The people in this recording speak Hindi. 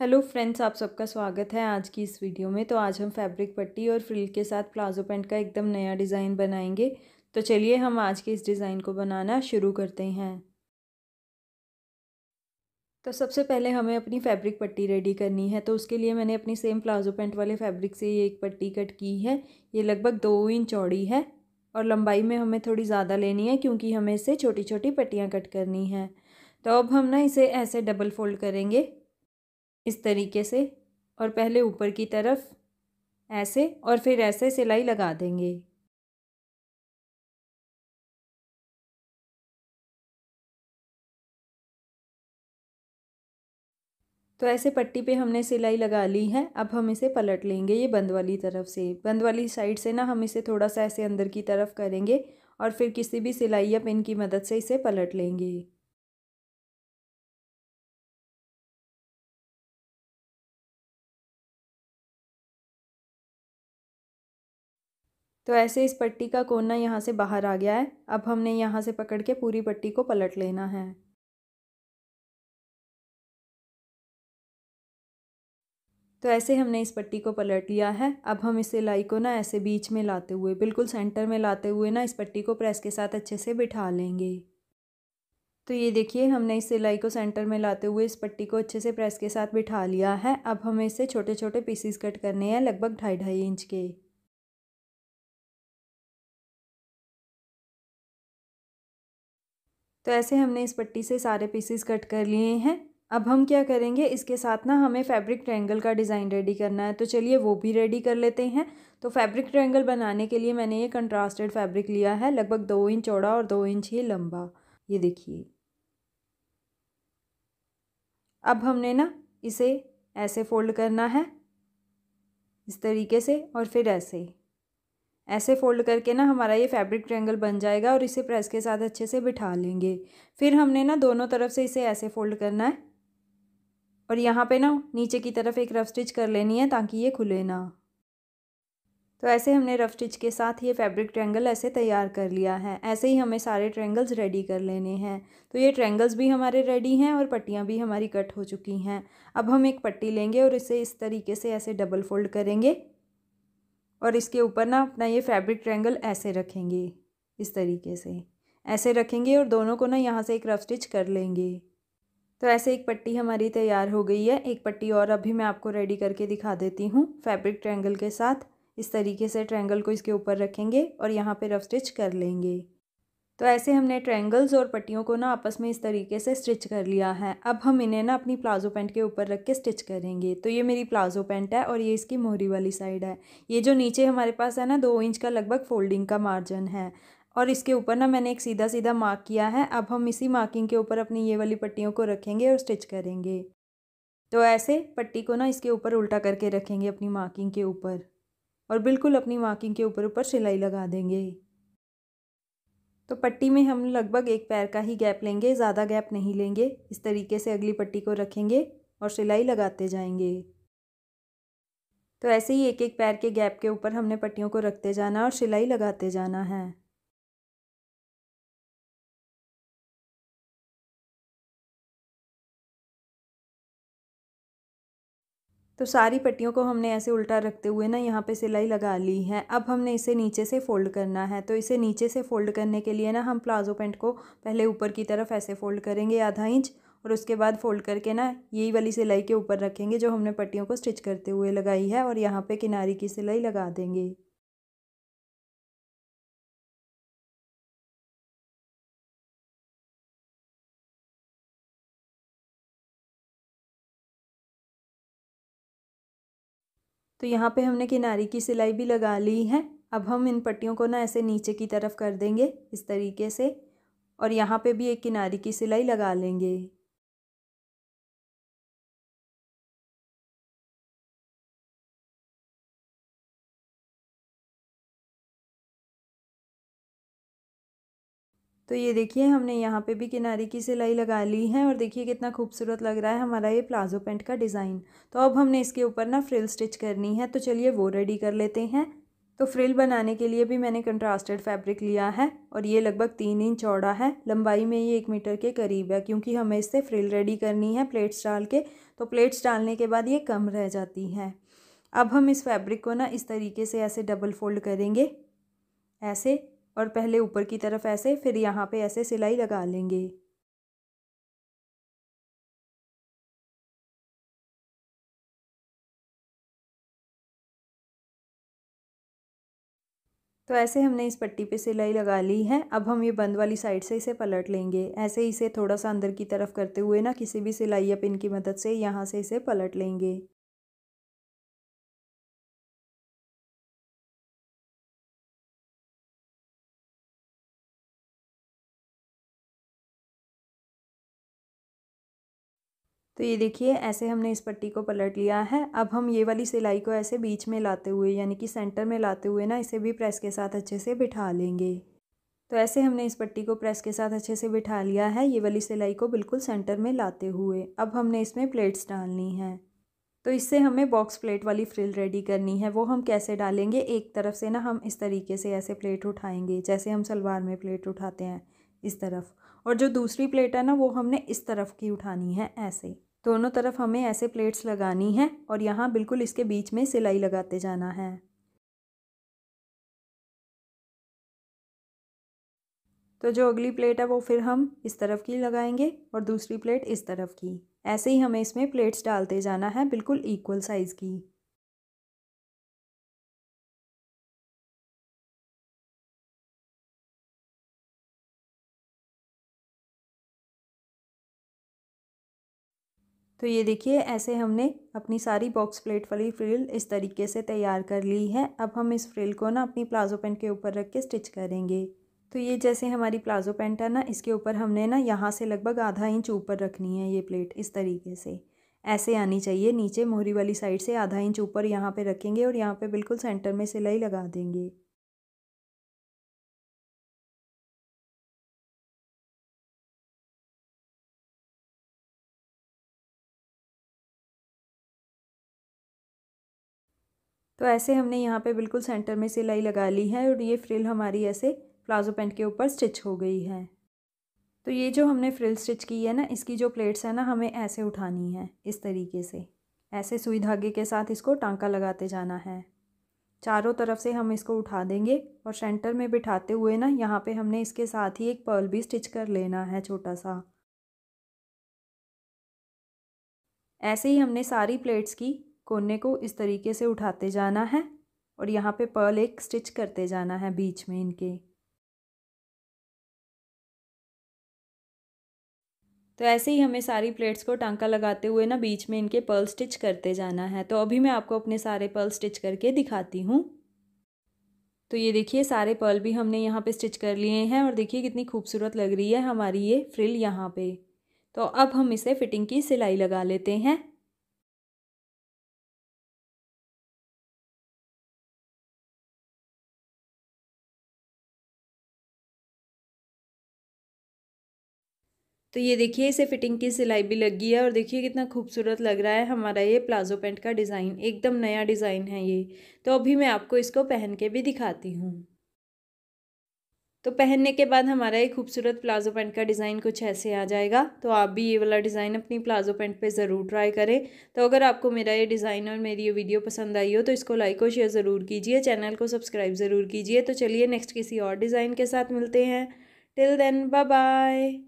हेलो फ्रेंड्स आप सबका स्वागत है आज की इस वीडियो में तो आज हम फैब्रिक पट्टी और फ्रिल के साथ प्लाजो पैंट का एकदम नया डिज़ाइन बनाएंगे तो चलिए हम आज के इस डिज़ाइन को बनाना शुरू करते हैं तो सबसे पहले हमें अपनी फैब्रिक पट्टी रेडी करनी है तो उसके लिए मैंने अपनी सेम प्लाजो पैंट वाले फैब्रिक से ये एक पट्टी कट की है ये लगभग दो इंच चौड़ी है और लंबाई में हमें थोड़ी ज़्यादा लेनी है क्योंकि हमें इसे छोटी छोटी पट्टियाँ कट करनी है तो अब हम ना इसे ऐसे डबल फोल्ड करेंगे इस तरीके से और पहले ऊपर की तरफ ऐसे और फिर ऐसे सिलाई लगा देंगे तो ऐसे पट्टी पे हमने सिलाई लगा ली है अब हम इसे पलट लेंगे ये बंद वाली तरफ से बंद वाली साइड से ना हम इसे थोड़ा सा ऐसे अंदर की तरफ करेंगे और फिर किसी भी सिलाई या पिन की मदद से इसे पलट लेंगे तो ऐसे इस पट्टी का कोना यहाँ से बाहर आ गया है अब हमने यहाँ से पकड़ के पूरी पट्टी को पलट लेना है तो ऐसे हमने इस पट्टी को पलट लिया है अब हम इस सिलाई को ना ऐसे बीच में लाते हुए बिल्कुल सेंटर में लाते हुए ना इस पट्टी को प्रेस के साथ अच्छे से बिठा लेंगे तो ये देखिए हमने इस सिलाई को सेंटर में लाते हुए इस पट्टी को अच्छे से प्रेस के साथ बिठा लिया है अब हमें इसे छोटे छोटे पीसीस कट करने हैं लगभग ढाई ढाई इंच के तो ऐसे हमने इस पट्टी से सारे पीसेस कट कर लिए हैं अब हम क्या करेंगे इसके साथ ना हमें फैब्रिक ट्रायंगल का डिज़ाइन रेडी करना है तो चलिए वो भी रेडी कर लेते हैं तो फैब्रिक ट्रायंगल बनाने के लिए मैंने ये कंट्रास्टेड फैब्रिक लिया है लगभग दो इंच चौड़ा और दो इंच ही लंबा ये देखिए अब हमने ना इसे ऐसे फोल्ड करना है इस तरीके से और फिर ऐसे ऐसे फोल्ड करके ना हमारा ये फैब्रिक ट्रैंगल बन जाएगा और इसे प्रेस के साथ अच्छे से बिठा लेंगे फिर हमने ना दोनों तरफ से इसे ऐसे फोल्ड करना है और यहाँ पे ना नीचे की तरफ एक रफ स्टिच कर लेनी है ताकि ये खुले ना तो ऐसे हमने रफ स्टिच के साथ ये फैब्रिक ट्रैंगल ऐसे तैयार कर लिया है ऐसे ही हमें सारे ट्रैंगल्स रेडी कर लेने हैं तो ये ट्रैंगल्स भी हमारे रेडी हैं और पट्टियाँ भी हमारी कट हो चुकी हैं अब हम एक पट्टी लेंगे और इसे इस तरीके से ऐसे डबल फोल्ड करेंगे और इसके ऊपर ना अपना ये फैब्रिक ट्रैंगल ऐसे रखेंगे इस तरीके से ऐसे रखेंगे और दोनों को ना यहाँ से एक रफ स्टिच कर लेंगे तो ऐसे एक पट्टी हमारी तैयार हो गई है एक पट्टी और अभी मैं आपको रेडी करके दिखा देती हूँ फैब्रिक ट्रैंगल के साथ इस तरीके से ट्रैंगल को इसके ऊपर रखेंगे और यहाँ पे रफ स्टिच कर लेंगे तो ऐसे हमने ट्रायंगल्स और पट्टियों को ना आपस में इस तरीके से स्टिच कर लिया है अब हम इन्हें ना अपनी प्लाजो पैंट के ऊपर रख के स्टिच करेंगे तो ये मेरी प्लाजो पैंट है और ये इसकी मोहरी वाली साइड है ये जो नीचे हमारे पास है ना दो इंच का लगभग फोल्डिंग का मार्जिन है और इसके ऊपर ना मैंने एक सीधा सीधा मार्क किया है अब हम इसी मार्किंग के ऊपर अपनी ये वाली पट्टियों को रखेंगे और स्टिच करेंगे तो ऐसे पट्टी को ना इसके ऊपर उल्टा करके रखेंगे अपनी मार्किंग के ऊपर और बिल्कुल अपनी मार्किंग के ऊपर ऊपर सिलाई लगा देंगे तो पट्टी में हम लगभग एक पैर का ही गैप लेंगे ज़्यादा गैप नहीं लेंगे इस तरीके से अगली पट्टी को रखेंगे और सिलाई लगाते जाएंगे तो ऐसे ही एक एक पैर के गैप के ऊपर हमने पट्टियों को रखते जाना और सिलाई लगाते जाना है तो सारी पट्टियों को हमने ऐसे उल्टा रखते हुए ना यहाँ पे सिलाई लगा ली है अब हमने इसे नीचे से फ़ोल्ड करना है तो इसे नीचे से फ़ोल्ड करने के लिए ना हम प्लाजो पेंट को पहले ऊपर की तरफ ऐसे फ़ोल्ड करेंगे आधा इंच और उसके बाद फ़ोल्ड करके ना यही वाली सिलाई के ऊपर रखेंगे जो हमने पट्टियों को स्टिच करते हुए लगाई है और यहाँ पे किनारी की सिलाई लगा देंगे तो यहाँ पे हमने किनारे की सिलाई भी लगा ली है अब हम इन पट्टियों को ना ऐसे नीचे की तरफ कर देंगे इस तरीके से और यहाँ पे भी एक किनारे की सिलाई लगा लेंगे तो ये देखिए हमने यहाँ पे भी किनारे की सिलाई लगा ली है और देखिए कितना खूबसूरत लग रहा है हमारा ये प्लाजो पेंट का डिज़ाइन तो अब हमने इसके ऊपर ना फ्रिल स्टिच करनी है तो चलिए वो रेडी कर लेते हैं तो फ्रिल बनाने के लिए भी मैंने कंट्रास्टेड फैब्रिक लिया है और ये लगभग तीन इंच चौड़ा है लंबाई में ये एक मीटर के करीब है क्योंकि हमें इससे फ्रिल रेडी करनी है प्लेट्स डाल के तो प्लेट्स डालने के बाद ये कम रह जाती है अब हम इस फैब्रिक को ना इस तरीके से ऐसे डबल फोल्ड करेंगे ऐसे और पहले ऊपर की तरफ ऐसे फिर यहाँ पे ऐसे सिलाई लगा लेंगे तो ऐसे हमने इस पट्टी पे सिलाई लगा ली है अब हम ये बंद वाली साइड से इसे पलट लेंगे ऐसे इसे थोड़ा सा अंदर की तरफ करते हुए ना किसी भी सिलाई या पिन की मदद से यहाँ से इसे पलट लेंगे तो ये देखिए ऐसे हमने इस पट्टी को पलट लिया है अब हम ये वाली सिलाई को ऐसे बीच में लाते हुए यानी कि सेंटर में लाते हुए ना इसे भी प्रेस के साथ अच्छे से बिठा लेंगे तो ऐसे हमने इस पट्टी को प्रेस के साथ अच्छे से बिठा लिया है ये वाली सिलाई को बिल्कुल सेंटर में लाते हुए अब हमने इसमें प्लेट्स डालनी हैं तो इससे हमें बॉक्स प्लेट वाली फ्रिल रेडी करनी है वो हम कैसे डालेंगे एक तरफ से ना हम इस तरीके से ऐसे प्लेट उठाएंगे जैसे हम सलवार में प्लेट उठाते हैं इस तरफ और जो दूसरी प्लेट है ना वो हमने इस तरफ की उठानी है ऐसे दोनों तरफ हमें ऐसे प्लेट्स लगानी है और यहाँ बिल्कुल इसके बीच में सिलाई लगाते जाना है तो जो अगली प्लेट है वो फिर हम इस तरफ की लगाएंगे और दूसरी प्लेट इस तरफ की ऐसे ही हमें इसमें प्लेट्स डालते जाना है बिल्कुल इक्वल साइज़ की तो ये देखिए ऐसे हमने अपनी सारी बॉक्स प्लेट वाली फ्रिल इस तरीके से तैयार कर ली है अब हम इस फ्रिल को ना अपनी प्लाजो पेंट के ऊपर रख के स्टिच करेंगे तो ये जैसे हमारी प्लाजो पेंट है ना इसके ऊपर हमने ना यहाँ से लगभग आधा इंच ऊपर रखनी है ये प्लेट इस तरीके से ऐसे आनी चाहिए नीचे मोहरी वाली साइड से आधा इंच ऊपर यहाँ पे रखेंगे और यहाँ पे बिल्कुल सेंटर में सिलाई लगा देंगे तो ऐसे हमने यहाँ पे बिल्कुल सेंटर में सिलाई लगा ली है और ये फ्रिल हमारी ऐसे प्लाजो पेंट के ऊपर स्टिच हो गई है तो ये जो हमने फ्रिल स्टिच की है ना इसकी जो प्लेट्स है ना हमें ऐसे उठानी है इस तरीके से ऐसे सुई धागे के साथ इसको टांका लगाते जाना है चारों तरफ से हम इसको उठा देंगे और सेंटर में बिठाते हुए ना यहाँ पे हमने इसके साथ ही एक पर्ल भी स्टिच कर लेना है छोटा सा ऐसे ही हमने सारी प्लेट्स की कोने को इस तरीके से उठाते जाना है और यहाँ पे पर्ल एक स्टिच करते जाना है बीच में इनके तो ऐसे ही हमें सारी प्लेट्स को टांका लगाते हुए ना बीच में इनके पर्ल स्टिच करते जाना है तो अभी मैं आपको अपने सारे पर्ल स्टिच करके दिखाती हूँ तो ये देखिए सारे पर्ल भी हमने यहाँ पे स्टिच कर लिए हैं और देखिए कितनी खूबसूरत लग रही है हमारी ये फ्रिल यहाँ पे तो अब हम इसे फिटिंग की सिलाई लगा लेते हैं तो ये देखिए इसे फिटिंग की सिलाई भी लगी है और देखिए कितना खूबसूरत लग रहा है हमारा ये प्लाजो पैंट का डिज़ाइन एकदम नया डिज़ाइन है ये तो अभी मैं आपको इसको पहन के भी दिखाती हूँ तो पहनने के बाद हमारा ये खूबसूरत प्लाजो पैंट का डिज़ाइन कुछ ऐसे आ जाएगा तो आप भी ये वाला डिज़ाइन अपनी प्लाजो पैंट पे ज़रूर ट्राई करें तो अगर आपको मेरा ये डिज़ाइन और मेरी ये वीडियो पसंद आई हो तो इसको लाइक और शेयर ज़रूर कीजिए चैनल को सब्सक्राइब ज़रूर कीजिए तो चलिए नेक्स्ट किसी और डिज़ाइन के साथ मिलते हैं टिल देन बाय